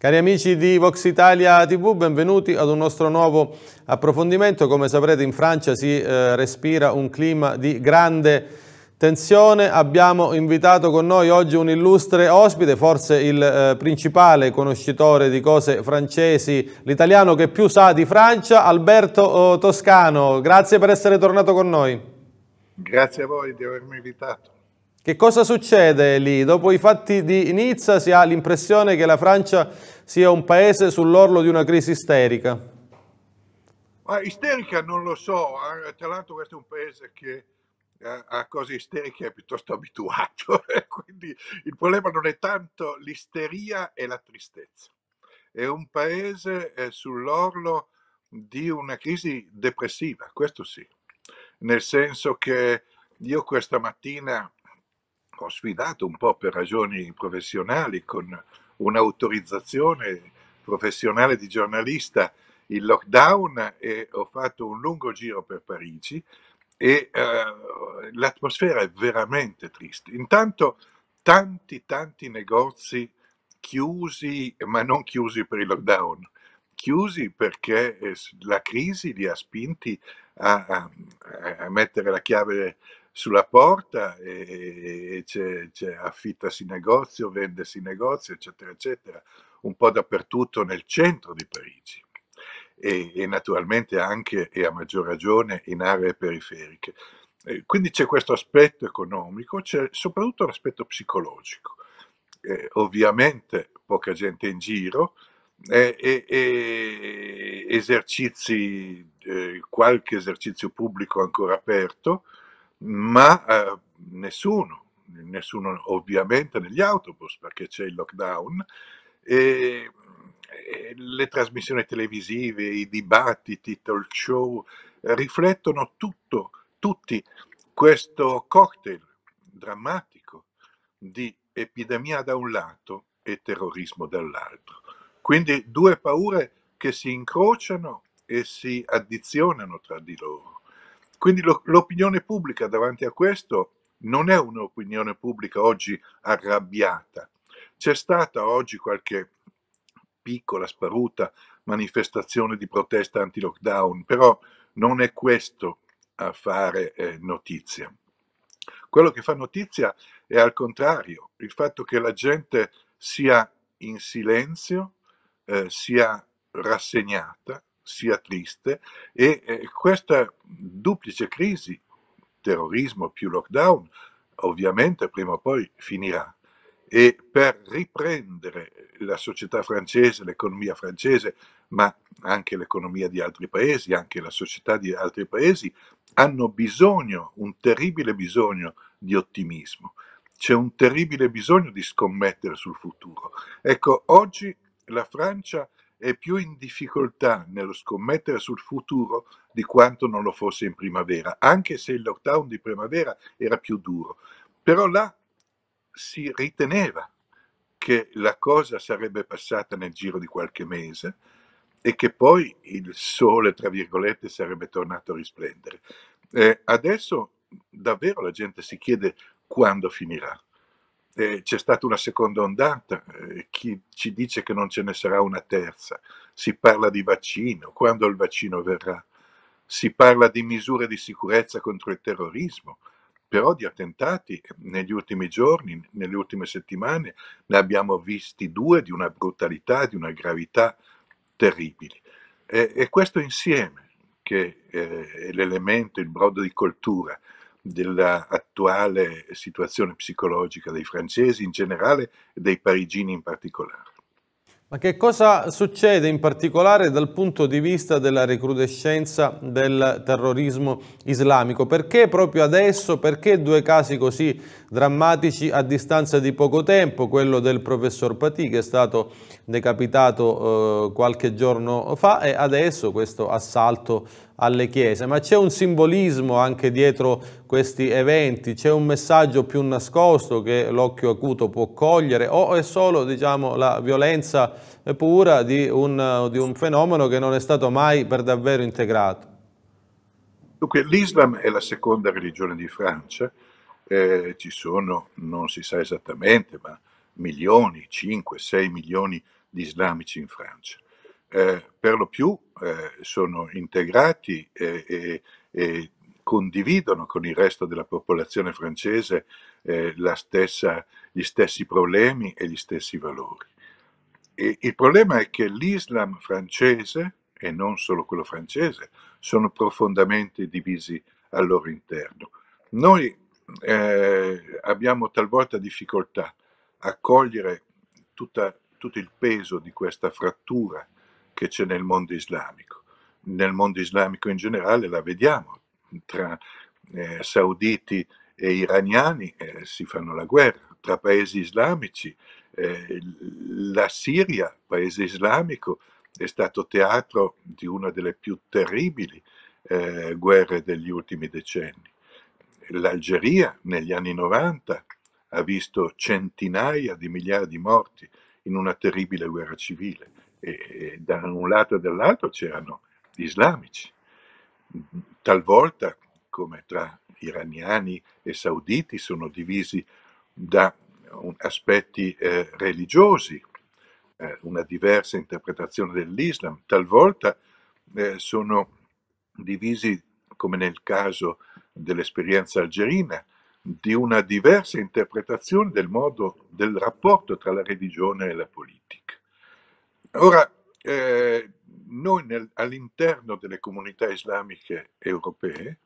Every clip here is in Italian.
Cari amici di Vox Italia TV, benvenuti ad un nostro nuovo approfondimento. Come saprete in Francia si eh, respira un clima di grande tensione. Abbiamo invitato con noi oggi un illustre ospite, forse il eh, principale conoscitore di cose francesi, l'italiano che più sa di Francia, Alberto eh, Toscano. Grazie per essere tornato con noi. Grazie a voi di avermi invitato. Che cosa succede lì? Dopo i fatti di Nizza si ha l'impressione che la Francia sia un paese sull'orlo di una crisi isterica. Ma isterica non lo so, eh, tra l'altro questo è un paese che eh, a cose isteriche è piuttosto abituato, eh, quindi il problema non è tanto l'isteria e la tristezza. È un paese sull'orlo di una crisi depressiva, questo sì, nel senso che io questa mattina ho sfidato un po' per ragioni professionali con un'autorizzazione professionale di giornalista il lockdown e ho fatto un lungo giro per Parigi e uh, l'atmosfera è veramente triste. Intanto tanti tanti negozi chiusi, ma non chiusi per il lockdown, chiusi perché eh, la crisi li ha spinti a, a, a mettere la chiave sulla porta e, c'è, c'è affittasi negozio, vendersi negozio, eccetera, eccetera, un po' dappertutto nel centro di Parigi. E, e, naturalmente anche e a maggior ragione in aree periferiche. Eh, quindi c'è questo aspetto economico, c'è soprattutto l'aspetto psicologico. Eh, ovviamente poca gente in giro eh, e esercizi, eh, qualche esercizio pubblico ancora aperto, ma eh, nessuno, nessuno ovviamente negli autobus perché c'è il lockdown e, e le trasmissioni televisive, i dibattiti, i talk show riflettono tutto, tutti questo cocktail drammatico di epidemia da un lato e terrorismo dall'altro. Quindi due paure che si incrociano e si addizionano tra di loro. Quindi lo, l'opinione pubblica davanti a questo non è un'opinione pubblica oggi arrabbiata. C'è stata oggi qualche piccola, sparuta manifestazione di protesta anti-lockdown, però non è questo a fare eh, notizia. Quello che fa notizia è al contrario, il fatto che la gente sia in silenzio, eh, sia rassegnata, sia triste e eh, questa duplice crisi, terrorismo più lockdown, ovviamente prima o poi finirà e per riprendere la società francese, l'economia francese, ma anche l'economia di altri paesi, anche la società di altri paesi, hanno bisogno, un terribile bisogno di ottimismo. C'è un terribile bisogno di scommettere sul futuro. Ecco, oggi la Francia è più in difficoltà nello scommettere sul futuro di quanto non lo fosse in primavera, anche se il lockdown di primavera era più duro. Però là si riteneva che la cosa sarebbe passata nel giro di qualche mese e che poi il sole, tra virgolette, sarebbe tornato a risplendere. Eh, adesso davvero la gente si chiede quando finirà eh, c'è stata una seconda ondata, eh, chi ci dice che non ce ne sarà una terza? Si parla di vaccino, quando il vaccino verrà? Si parla di misure di sicurezza contro il terrorismo, però di attentati eh, negli ultimi giorni, nelle ultime settimane, ne abbiamo visti due di una brutalità, di una gravità terribili. E, e questo insieme, che eh, è l'elemento, il brodo di coltura, dell'attuale situazione psicologica dei francesi in generale e dei parigini in particolare. Ma che cosa succede in particolare dal punto di vista della recrudescenza del terrorismo islamico? Perché proprio adesso, perché due casi così drammatici a distanza di poco tempo, quello del professor Paty che è stato decapitato eh, qualche giorno fa e adesso questo assalto alle chiese, ma c'è un simbolismo anche dietro questi eventi, c'è un messaggio più nascosto che l'occhio acuto può cogliere o è solo diciamo, la violenza pura di un, di un fenomeno che non è stato mai per davvero integrato? Dunque l'Islam è la seconda religione di Francia, eh, ci sono, non si sa esattamente, ma milioni, 5-6 milioni di islamici in Francia eh, per lo più eh, sono integrati e, e, e, condividono con il resto della popolazione francese eh, stessa, gli stessi problemi e gli stessi valori. E il problema è che l'Islam francese, e non solo quello francese, sono profondamente divisi al loro interno. Noi eh, abbiamo talvolta difficoltà a cogliere tutta, tutto il peso di questa frattura che c'è nel mondo islamico. Nel mondo islamico in generale la vediamo, tra eh, sauditi e iraniani eh, si fanno la guerra, tra paesi islamici, eh, la Siria, paese islamico, è stato teatro di una delle più terribili eh, guerre degli ultimi decenni. L'Algeria negli anni 90 ha visto centinaia di migliaia di morti in una terribile guerra civile e da un lato e dall'altro c'erano gli islamici, talvolta come tra iraniani e sauditi sono divisi da aspetti eh, religiosi, eh, una diversa interpretazione dell'Islam, talvolta eh, sono divisi, come nel caso dell'esperienza algerina, di una diversa interpretazione del modo del rapporto tra la religione e la politica. Ora, eh, noi nel, all'interno delle comunità islamiche europee,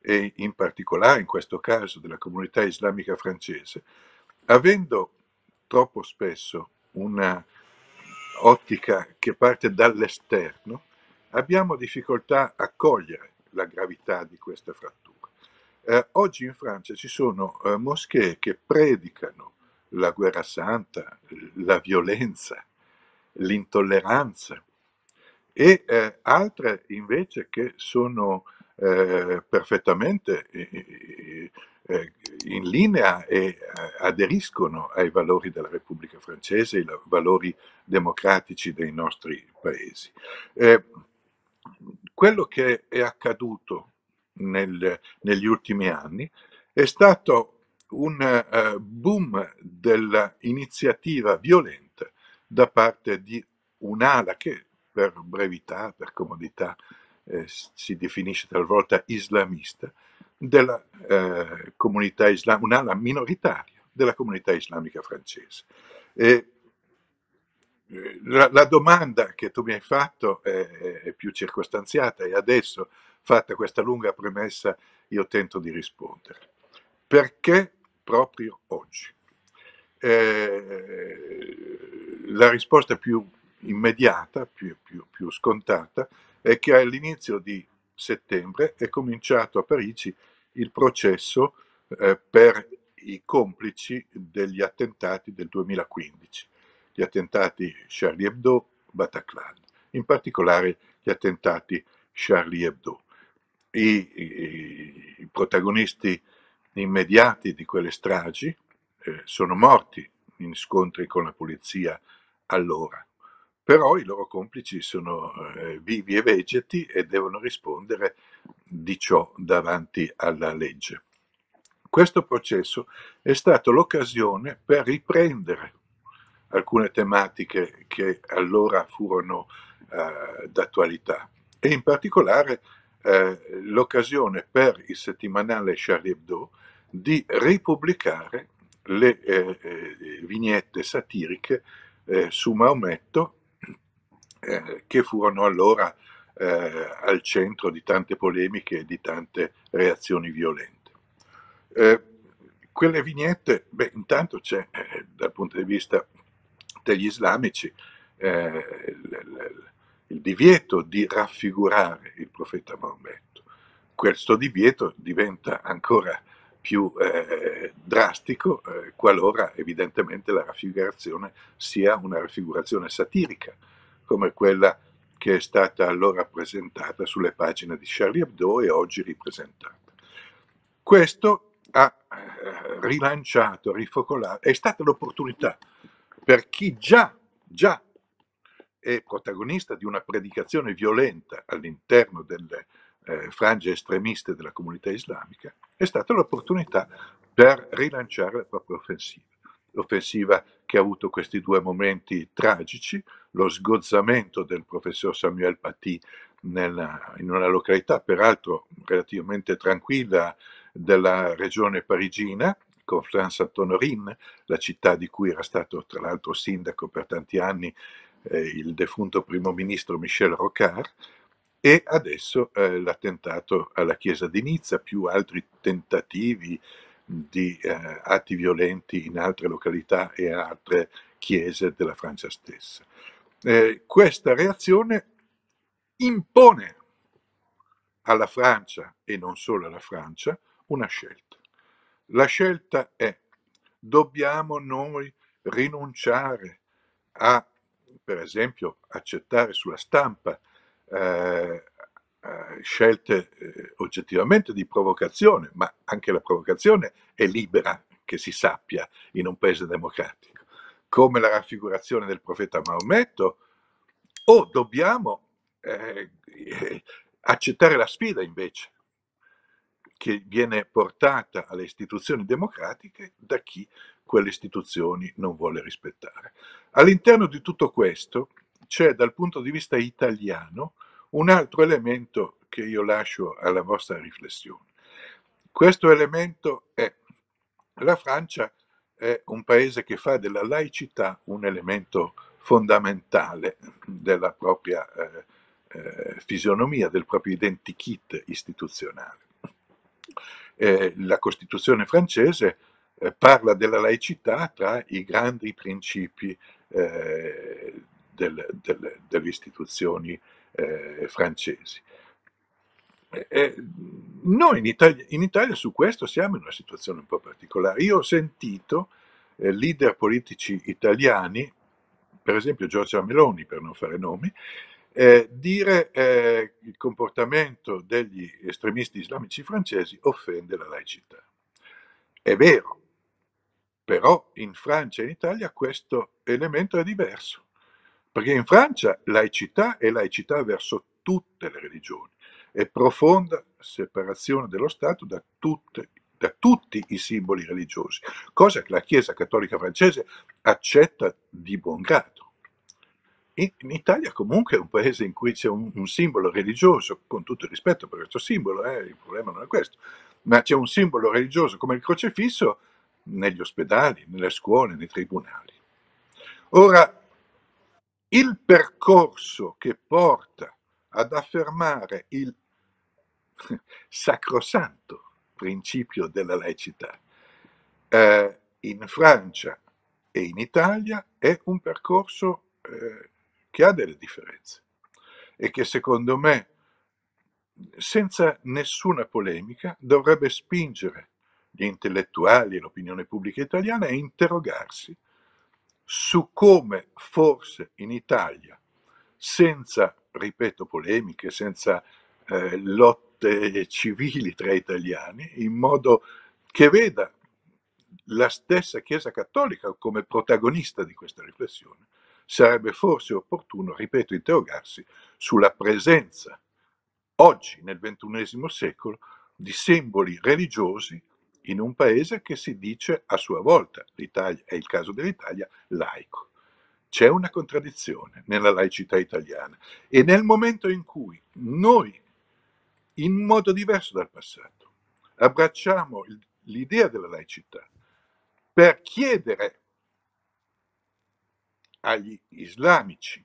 e in particolare in questo caso della comunità islamica francese, avendo troppo spesso una ottica che parte dall'esterno, abbiamo difficoltà a cogliere la gravità di questa frattura. Eh, oggi in Francia ci sono eh, moschee che predicano la guerra santa, la violenza, l'intolleranza e eh, altre invece che sono eh, perfettamente eh, in linea e eh, aderiscono ai valori della Repubblica Francese, ai valori democratici dei nostri paesi. Eh, quello che è accaduto nel, negli ultimi anni è stato un uh, boom dell'iniziativa violenta da parte di un'ala che per brevità, per comodità, eh, si definisce talvolta islamista, della eh, comunità islamica, un'ala minoritaria della comunità islamica francese. E, eh, la, la, domanda che tu mi hai fatto è, è, più circostanziata e adesso, fatta questa lunga premessa, io tento di rispondere. Perché proprio oggi? Eh, la risposta più immediata, più, più, più scontata, è che all'inizio di settembre è cominciato a Parigi il processo eh, per i complici degli attentati del 2015, gli attentati Charlie Hebdo, Bataclan, in particolare gli attentati Charlie Hebdo. I, i, i protagonisti immediati di quelle stragi eh, sono morti in scontri con la polizia allora. Però i loro complici sono eh, vivi e vegeti e devono rispondere di ciò davanti alla legge. Questo processo è stato l'occasione per riprendere alcune tematiche che allora furono eh, d'attualità e in particolare eh, l'occasione per il settimanale Charlie Hebdo di ripubblicare le eh, eh vignette satiriche eh, su Maometto, eh, che furono allora eh, al centro di tante polemiche e di tante reazioni violente. Eh, quelle vignette, beh, intanto c'è eh, dal punto di vista degli islamici il, eh, il divieto di raffigurare il profeta Maometto. Questo divieto diventa ancora più eh, drastico eh, qualora evidentemente la raffigurazione sia una raffigurazione satirica, come quella che è stata allora presentata sulle pagine di Charlie Hebdo e oggi ripresentata. Questo ha eh, rilanciato, rifocolato, è stata l'opportunità per chi già, già è protagonista di una predicazione violenta all'interno delle, eh, frange estremiste della comunità islamica, è stata l'opportunità per rilanciare la propria offensiva. L'offensiva che ha avuto questi due momenti tragici, lo sgozzamento del professor Samuel Paty nella, in una località peraltro relativamente tranquilla della regione parigina, Conflans-Saint-Honorine, la città di cui era stato tra l'altro sindaco per tanti anni eh, il defunto primo ministro Michel Rocard, e adesso eh, l'attentato alla chiesa di Nizza, più altri tentativi di eh, atti violenti in altre località e altre chiese della Francia stessa. Eh, questa reazione impone alla Francia, e non solo alla Francia, una scelta. La scelta è, dobbiamo noi rinunciare a, per esempio, accettare sulla stampa eh, eh, scelte eh, oggettivamente di provocazione, ma anche la provocazione è libera, che si sappia, in un paese democratico, come la raffigurazione del profeta Maometto, o dobbiamo eh, accettare la sfida invece che viene portata alle istituzioni democratiche da chi quelle istituzioni non vuole rispettare. All'interno di tutto questo, c'è dal punto di vista italiano un altro elemento che io lascio alla vostra riflessione. Questo elemento è la Francia è un paese che fa della laicità un elemento fondamentale della propria eh, eh, fisionomia, del proprio identikit istituzionale. Eh, la Costituzione francese eh, parla della laicità tra i grandi principi eh, delle, delle, delle istituzioni eh, francesi. E noi in Italia, in Italia, su questo siamo in una situazione un po' particolare. Io ho sentito eh, leader politici italiani, per esempio Giorgia Meloni, per non fare nomi, eh, dire eh, il comportamento degli estremisti islamici francesi offende la laicità. È vero, però in Francia e in Italia questo elemento è diverso. Perché in Francia laicità è laicità verso tutte le religioni, è profonda separazione dello Stato da, tutte, da tutti i simboli religiosi, cosa che la Chiesa cattolica francese accetta di buon grado. In, Italia comunque è un paese in cui c'è un, un, simbolo religioso, con tutto il rispetto per questo simbolo, eh, il problema non è questo, ma c'è un simbolo religioso come il crocefisso negli ospedali, nelle scuole, nei tribunali. Ora, il percorso che porta ad affermare il sacrosanto principio della laicità eh, in Francia e in Italia è un percorso eh, che ha delle differenze e che secondo me senza nessuna polemica dovrebbe spingere gli intellettuali e l'opinione pubblica italiana a interrogarsi su come forse in Italia, senza, ripeto, polemiche, senza eh, lotte civili tra italiani, in modo che veda la stessa Chiesa Cattolica come protagonista di questa riflessione, sarebbe forse opportuno, ripeto, interrogarsi sulla presenza oggi nel XXI secolo di simboli religiosi in un paese che si dice a sua volta, l'Italia è il caso dell'Italia, laico. C'è una contraddizione nella laicità italiana e nel momento in cui noi, in modo diverso dal passato, abbracciamo l'idea della laicità per chiedere agli islamici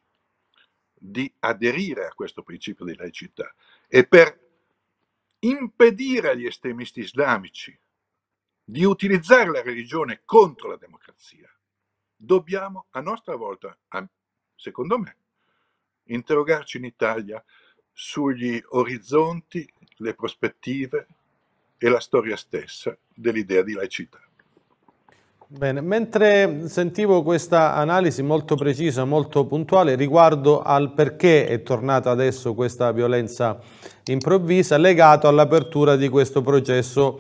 di aderire a questo principio di laicità e per impedire agli estremisti islamici di utilizzare la religione contro la democrazia, dobbiamo a nostra volta, secondo me, interrogarci in Italia sugli orizzonti, le prospettive e la storia stessa dell'idea di laicità. Bene, mentre sentivo questa analisi molto precisa, molto puntuale riguardo al perché è tornata adesso questa violenza improvvisa legato all'apertura di questo processo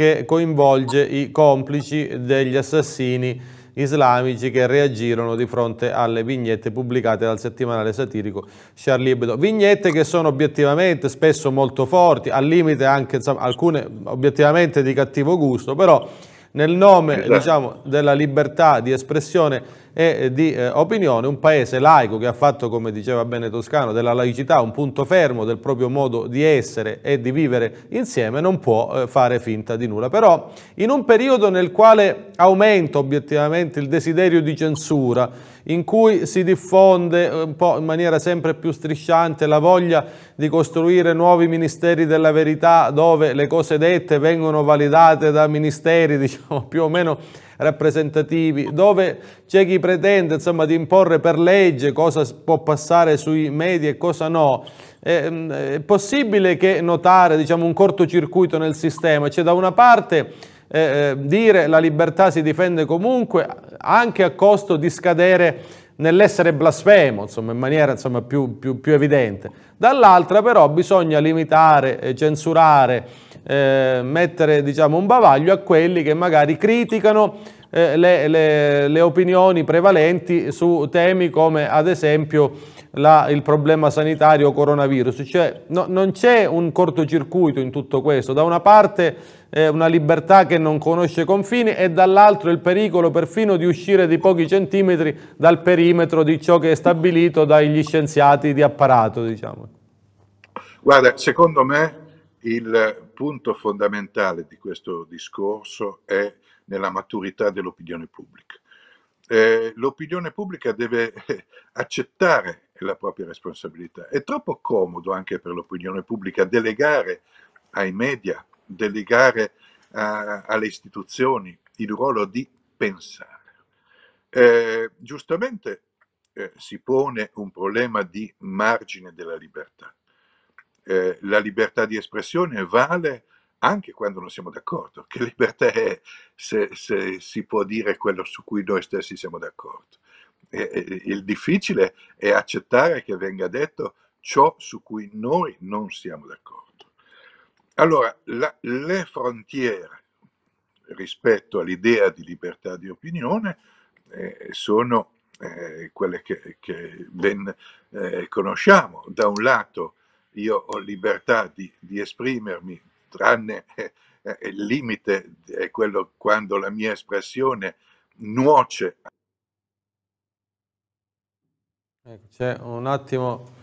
che coinvolge i complici degli assassini islamici che reagirono di fronte alle vignette pubblicate dal settimanale satirico Charlie Hebdo. Vignette che sono obiettivamente spesso molto forti, al limite anche insomma, alcune obiettivamente di cattivo gusto, però nel nome esatto. diciamo, della libertà di espressione e di eh, opinione, un paese laico che ha fatto, come diceva bene Toscano, della laicità un punto fermo del proprio modo di essere e di vivere insieme, non può eh, fare finta di nulla. Però in un periodo nel quale aumenta obiettivamente il desiderio di censura, in cui si diffonde eh, un po' in maniera sempre più strisciante la voglia di costruire nuovi ministeri della verità dove le cose dette vengono validate da ministeri diciamo più o meno rappresentativi, dove c'è chi pretende insomma, di imporre per legge cosa può passare sui media e cosa no, mm, è possibile che notare diciamo, un cortocircuito nel sistema, c'è da una parte eh, eh, dire la libertà si difende comunque anche a costo di scadere nell'essere blasfemo, insomma, in maniera insomma, più, più, più evidente. Dall'altra però bisogna limitare, censurare, eh, mettere diciamo, un bavaglio a quelli che magari criticano eh, le, le, le, opinioni prevalenti su temi come ad esempio la, il problema sanitario coronavirus. Cioè, no, non c'è un cortocircuito in tutto questo. Da una parte eh, una libertà che non conosce confini e dall'altro il pericolo perfino di uscire di pochi centimetri dal perimetro di ciò che è stabilito dagli scienziati di apparato. Diciamo. Guarda, secondo me il punto fondamentale di questo discorso è nella maturità dell'opinione pubblica. Eh, l'opinione pubblica deve accettare la propria responsabilità. È troppo comodo anche per l'opinione pubblica delegare ai media, delegare a, alle istituzioni il ruolo di pensare. Eh, giustamente eh, si pone un problema di margine della libertà. Eh, la libertà di espressione vale anche quando non siamo d'accordo. Che libertà è se, se, si può dire quello su cui noi stessi siamo d'accordo? il difficile è accettare che venga detto ciò su cui noi non siamo d'accordo. Allora, la, le frontiere rispetto all'idea di libertà di opinione eh, sono eh, quelle che, che ben eh, conosciamo. Da un lato io ho libertà di, di esprimermi, tranne eh, eh, il limite è quello quando la mia espressione nuoce. Ecco, c'è un attimo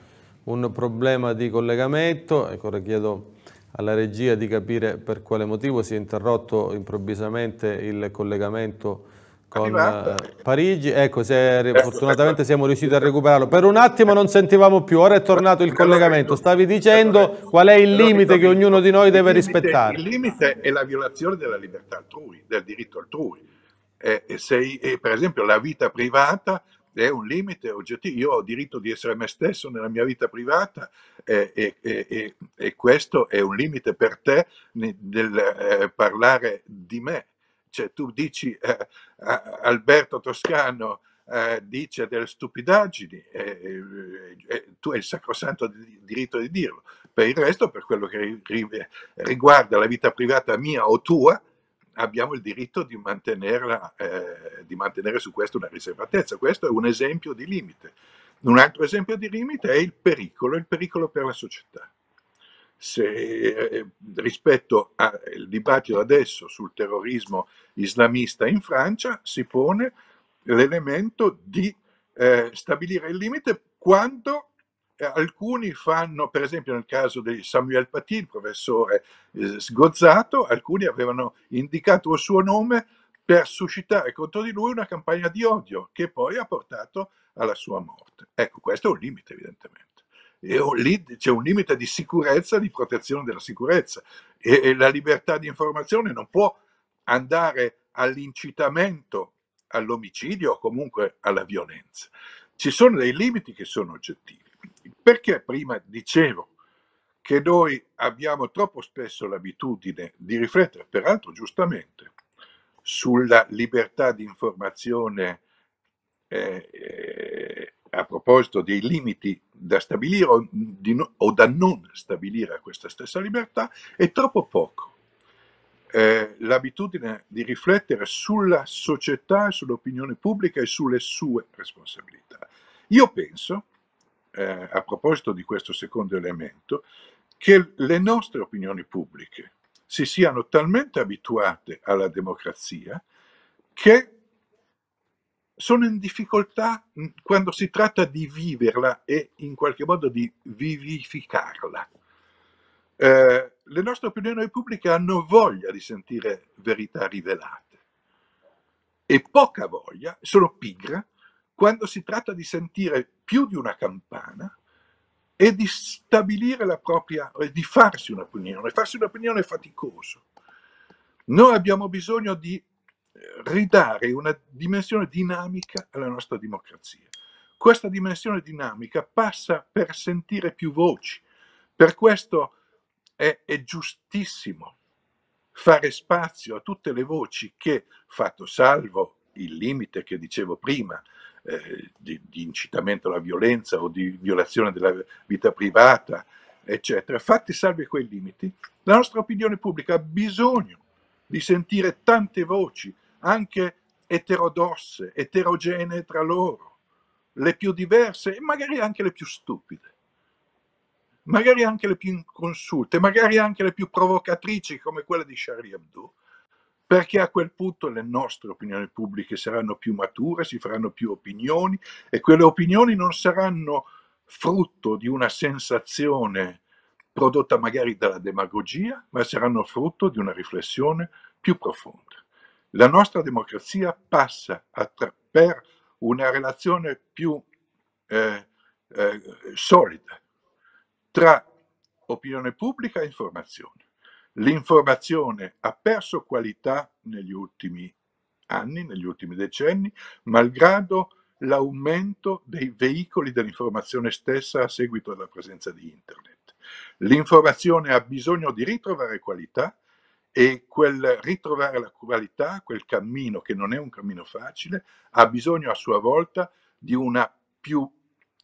un problema di collegamento, ecco, chiedo alla regia di capire per quale motivo si è interrotto improvvisamente il collegamento con uh, Parigi. Ecco, se, fortunatamente siamo riusciti a recuperarlo. Per un attimo non sentivamo più, ora è tornato il collegamento. Stavi dicendo qual è il limite che ognuno di noi deve rispettare. Il limite è la violazione della libertà altrui, del diritto altrui. Eh, se, eh, per esempio la vita privata è un limite oggettivo, io ho diritto di essere me stesso nella mia vita privata eh, e questo è un limite per te nel eh, parlare di me cioè tu dici eh, Alberto Toscano eh, dice delle stupidaggini e eh, tu hai il sacrosanto di, diritto di dirlo. Per il resto, per quello che ri, riguarda la vita privata mia o tua, abbiamo il diritto di, eh, di mantenere su questo una riservatezza. Questo è un esempio di limite. Un altro esempio di limite è il pericolo, il pericolo per la società se, eh, eh rispetto al eh, dibattito adesso sul terrorismo islamista in Francia si pone l'elemento di eh, stabilire il limite quando eh, alcuni fanno, per esempio nel caso di Samuel Paty, il professore eh, sgozzato, alcuni avevano indicato il suo nome per suscitare contro di lui una campagna di odio che poi ha portato alla sua morte. Ecco, questo è un limite evidentemente lì c'è un limite di sicurezza, di protezione della sicurezza. E, e la libertà di informazione non può andare all'incitamento all'omicidio o comunque alla violenza. Ci sono dei limiti che sono oggettivi. Perché prima dicevo che noi abbiamo troppo spesso l'abitudine di riflettere, peraltro giustamente, sulla libertà di informazione eh, eh a proposito dei limiti da stabilire o, no, o da non stabilire a questa stessa libertà, è troppo poco. Eh, l'abitudine di riflettere sulla società, sull'opinione pubblica e sulle sue responsabilità. Io penso, eh, a proposito di questo secondo elemento, che le nostre opinioni pubbliche si siano talmente abituate alla democrazia che sono in difficoltà mm, quando si tratta di viverla e in qualche modo di vivificarla. Eh, le nostre opinioni pubbliche hanno voglia di sentire verità rivelate e poca voglia, sono pigra, quando si tratta di sentire più di una campana e di stabilire la propria, e di farsi un'opinione, farsi un'opinione è faticoso. Noi abbiamo bisogno di ridare una dimensione dinamica alla nostra democrazia. Questa dimensione dinamica passa per sentire più voci, per questo è, è giustissimo fare spazio a tutte le voci che, fatto salvo il limite che dicevo prima, eh, di, di, incitamento alla violenza o di violazione della vita privata, eccetera, fatti salvi quei limiti, la nostra opinione pubblica ha bisogno di sentire tante voci anche eterodosse, eterogenee tra loro, le più diverse e magari anche le più stupide, magari anche le più inconsulte, magari anche le più provocatrici come quella di Charlie Hebdo, perché a quel punto le nostre opinioni pubbliche saranno più mature, si faranno più opinioni e quelle opinioni non saranno frutto di una sensazione prodotta magari dalla demagogia, ma saranno frutto di una riflessione più profonda. La nostra democrazia passa tra, per una relazione più eh, eh, solida tra opinione pubblica e informazione. L'informazione ha perso qualità negli ultimi anni, negli ultimi decenni, malgrado l'aumento dei veicoli dell'informazione stessa a seguito della presenza di Internet. L'informazione ha bisogno di ritrovare qualità e quel ritrovare la qualità, quel cammino che non è un cammino facile, ha bisogno a sua volta di una più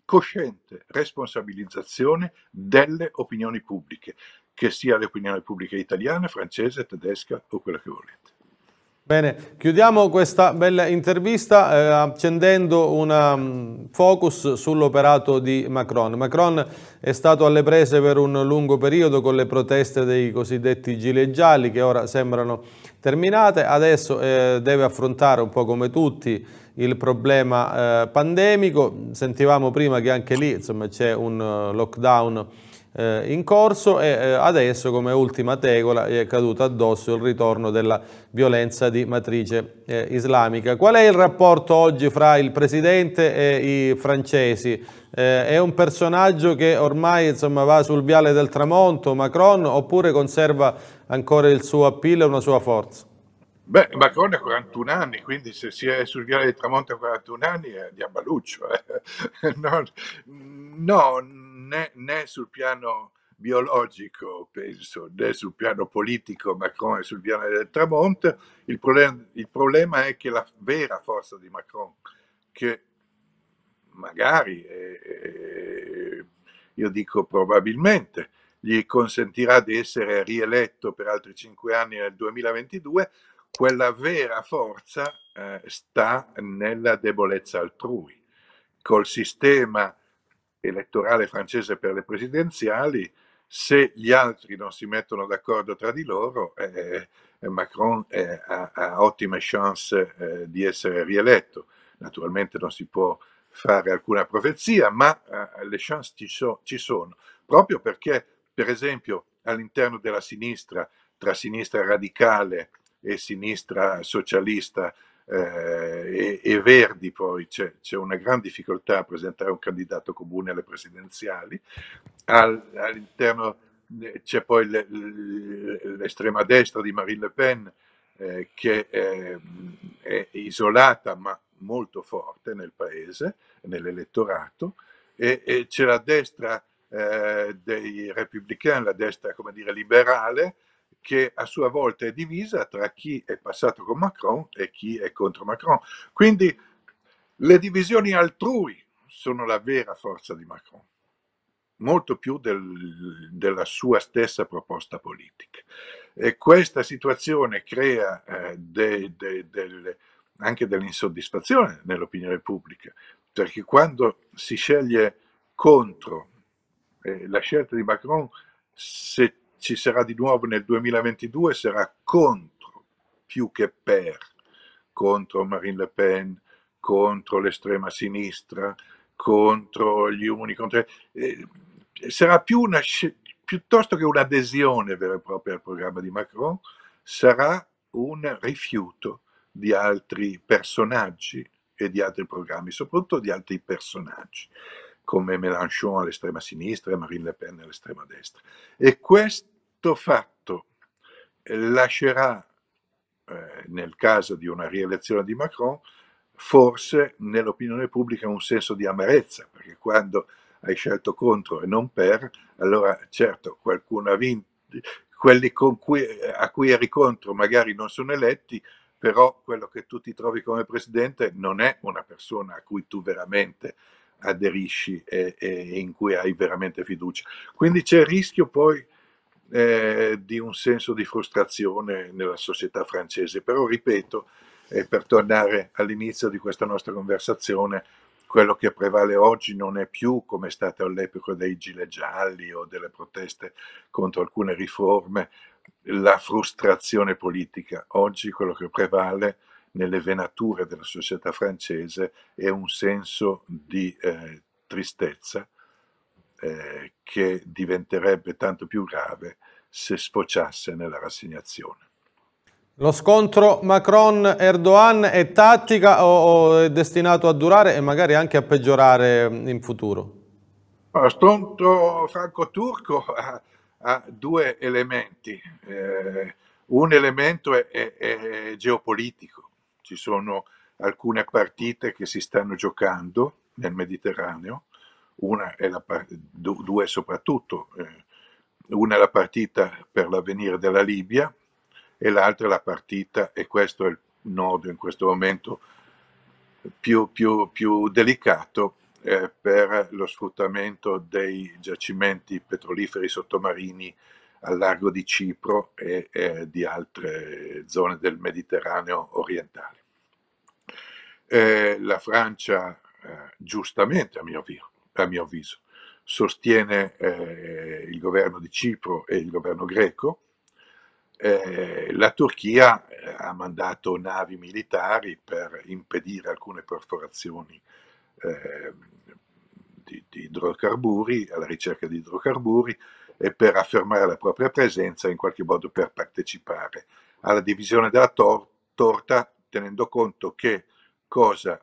cosciente responsabilizzazione delle opinioni pubbliche, che sia l'opinione pubblica italiana, francese, tedesca o quella che volete. Bene, chiudiamo questa bella intervista eh, accendendo un um, focus sull'operato di Macron. Macron è stato alle prese per un lungo periodo con le proteste dei cosiddetti gilet gialli che ora sembrano terminate, adesso eh, deve affrontare un po' come tutti il problema eh, pandemico, sentivamo prima che anche lì c'è un eh, lockdown eh, in corso e eh, adesso come ultima tegola è caduto addosso il ritorno della violenza di matrice eh, islamica. Qual è il rapporto oggi fra il presidente e i francesi? è un personaggio che ormai insomma, va sul viale del tramonto, Macron, oppure conserva ancora il suo appeal e una sua forza? Beh, Macron ha 41 anni, quindi se si è sul viale del tramonto a 41 anni è di abbaluccio. Eh? no, no né, né sul piano biologico, penso, né sul piano politico, Macron e sul piano del tramonto. Il problema, il problema è che la vera forza di Macron, che magari, eh, io dico probabilmente, gli consentirà di essere rieletto per altri cinque anni nel 2022, quella vera forza eh, sta nella debolezza altrui. Col sistema elettorale francese per le presidenziali, se gli altri non si mettono d'accordo tra di loro, eh, eh, Macron eh, ha, ha, ottime chance eh, di essere rieletto. Naturalmente non si può fare alcuna profezia, ma eh, le chance ci, so, ci sono, proprio perché, per esempio, all'interno della sinistra, tra sinistra radicale e sinistra socialista eh, e, e, Verdi poi c'è, c'è, una gran difficoltà a presentare un candidato comune alle presidenziali. Al, all'interno eh, c'è poi le, l'estrema destra di Marine Le Pen eh, che è, è, isolata ma molto forte nel paese, nell'elettorato, e, e c'è la destra eh, dei repubblicani, la destra come dire liberale, che a sua volta è divisa tra chi è passato con Macron e chi è contro Macron. Quindi le divisioni altrui sono la vera forza di Macron, molto più del, della sua stessa proposta politica. E questa situazione crea eh, de, de, del, anche dell'insoddisfazione nell'opinione pubblica, perché quando si sceglie contro eh, la scelta di Macron, se ci sarà di nuovo nel 2022, sarà contro più che per, contro Marine Le Pen, contro l'estrema sinistra, contro gli uni, contro... Eh, sarà più una scelta piuttosto che un'adesione vera e propria al programma di Macron, sarà un rifiuto di altri personaggi e di altri programmi, soprattutto di altri personaggi come Mélenchon all'estrema sinistra e Marine Le Pen all'estrema destra. E questo Detto fatto eh, lascerà, eh, nel caso di una rielezione di Macron, forse nell'opinione pubblica un senso di amarezza, perché quando hai scelto contro e non per, allora certo qualcuno ha vinto, quelli cui, a cui eri contro magari non sono eletti, però quello che tu ti trovi come presidente non è una persona a cui tu veramente aderisci e, e in cui hai veramente fiducia. Quindi c'è il rischio poi eh, di un senso di frustrazione nella società francese. Però, ripeto, eh, per tornare all'inizio di questa nostra conversazione, quello che prevale oggi non è più come è stato all'epoca dei gilet gialli o delle proteste contro alcune riforme, la frustrazione politica. Oggi quello che prevale nelle venature della società francese è un senso di eh, tristezza eh, che diventerebbe tanto più grave se sfociasse nella rassegnazione. Lo scontro Macron-Erdogan è tattica o, è destinato a durare e magari anche a peggiorare in futuro? Lo scontro franco-turco ha, ha, due elementi. Eh, un elemento è, è, è geopolitico. Ci sono alcune partite che si stanno giocando nel Mediterraneo una è la, due soprattutto, eh, una è la partita per l'avvenire della Libia e l'altra è la partita, e questo è il nodo in questo momento più, più, più delicato, eh, per lo sfruttamento dei giacimenti petroliferi sottomarini al largo di Cipro e eh, di altre zone del Mediterraneo orientale. Eh, la Francia, eh, giustamente a mio avviso, a mio avviso. Sostiene eh, il governo di Cipro e il governo greco. Eh, la Turchia eh, ha mandato navi militari per impedire alcune perforazioni eh, di, di idrocarburi, alla ricerca di idrocarburi e per affermare la propria presenza, in qualche modo per partecipare alla divisione della tor- torta, tenendo conto che cosa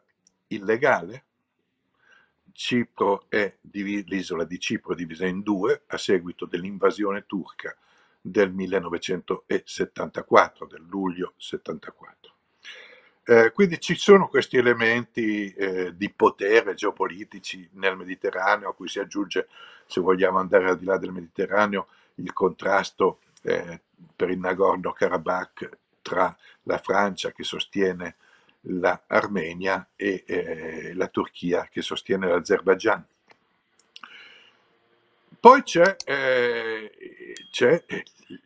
illegale div- l'isola di Cipro è divisa in due a seguito dell'invasione turca del 1974, del luglio 74. Eh, quindi ci sono questi elementi eh, di potere geopolitici nel Mediterraneo, a cui si aggiunge, se vogliamo andare al di là del Mediterraneo, il contrasto eh, per il Nagorno-Karabakh tra la Francia che sostiene l'Armenia e eh, la Turchia che sostiene l'Azerbaigian. Poi c'è, eh, c'è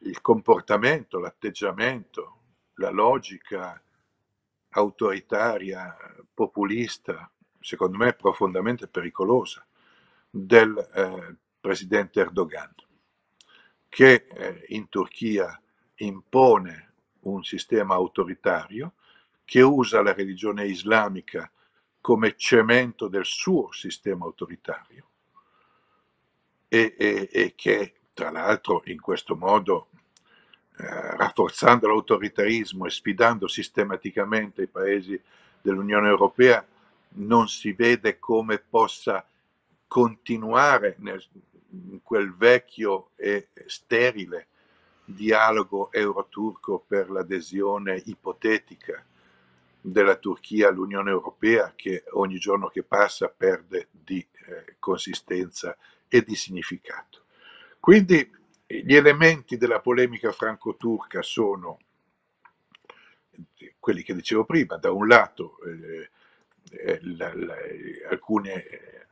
il comportamento, l'atteggiamento, la logica autoritaria, populista, secondo me profondamente pericolosa, del eh, presidente Erdogan, che eh, in Turchia impone un sistema autoritario che usa la religione islamica come cemento del suo sistema autoritario e, e, e che tra l'altro in questo modo eh, rafforzando l'autoritarismo e sfidando sistematicamente i paesi dell'Unione Europea non si vede come possa continuare nel, in quel vecchio e sterile dialogo euro-turco per l'adesione ipotetica della Turchia all'Unione Europea che ogni giorno che passa perde di eh, consistenza e di significato. Quindi gli elementi della polemica franco-turca sono quelli che dicevo prima, da un lato eh, eh la, la, alcune eh,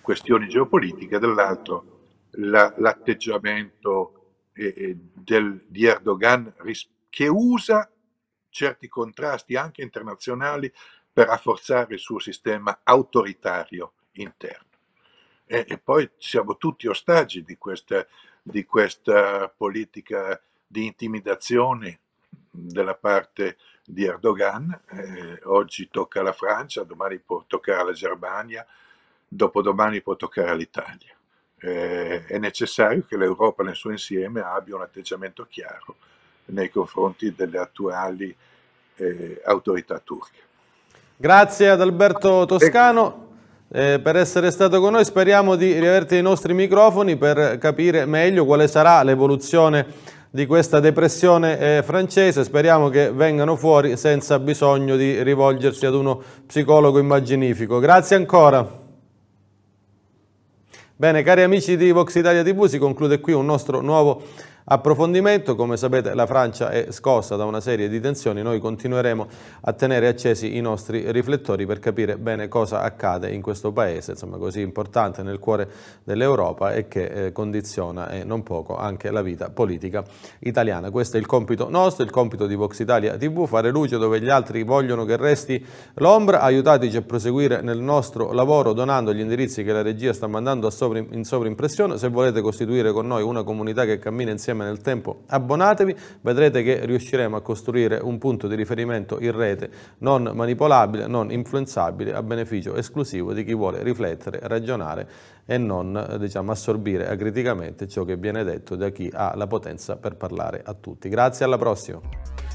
questioni geopolitiche, dall'altro la, l'atteggiamento eh, eh, del, di Erdogan ris- che usa certi contrasti anche internazionali per rafforzare il suo sistema autoritario interno. E, e poi siamo tutti ostaggi di questa, di questa politica di intimidazione della parte di Erdogan, eh, oggi tocca alla Francia, domani può toccare alla Germania, dopodomani può toccare all'Italia. Eh, è necessario che l'Europa nel suo insieme abbia un atteggiamento chiaro nei confronti delle attuali eh, autorità turche. Grazie ad Alberto ecco. Toscano eh, per essere stato con noi. Speriamo di riaverti i nostri microfoni per capire meglio quale sarà l'evoluzione di questa depressione eh, francese. Speriamo che vengano fuori senza bisogno di rivolgersi ad uno psicologo immaginifico. Grazie ancora. Bene, cari amici di Vox Italia TV, si conclude qui un nostro nuovo Approfondimento, come sapete la Francia è scossa da una serie di tensioni, noi continueremo a tenere accesi i nostri riflettori per capire bene cosa accade in questo paese, insomma così importante nel cuore dell'Europa e che eh, condiziona e eh, non poco anche la vita politica italiana. Questo è il compito nostro, il compito di Vox Italia TV, fare luce dove gli altri vogliono che resti l'ombra, aiutateci a proseguire nel nostro lavoro donando gli indirizzi che la regia sta mandando sovrim in sovrimpressione, se volete costituire con noi una comunità che cammina insieme insieme nel tempo abbonatevi, vedrete che riusciremo a costruire un punto di riferimento in rete non manipolabile, non influenzabile, a beneficio esclusivo di chi vuole riflettere, ragionare e non diciamo, assorbire acriticamente ciò che viene detto da chi ha la potenza per parlare a tutti. Grazie, alla prossima!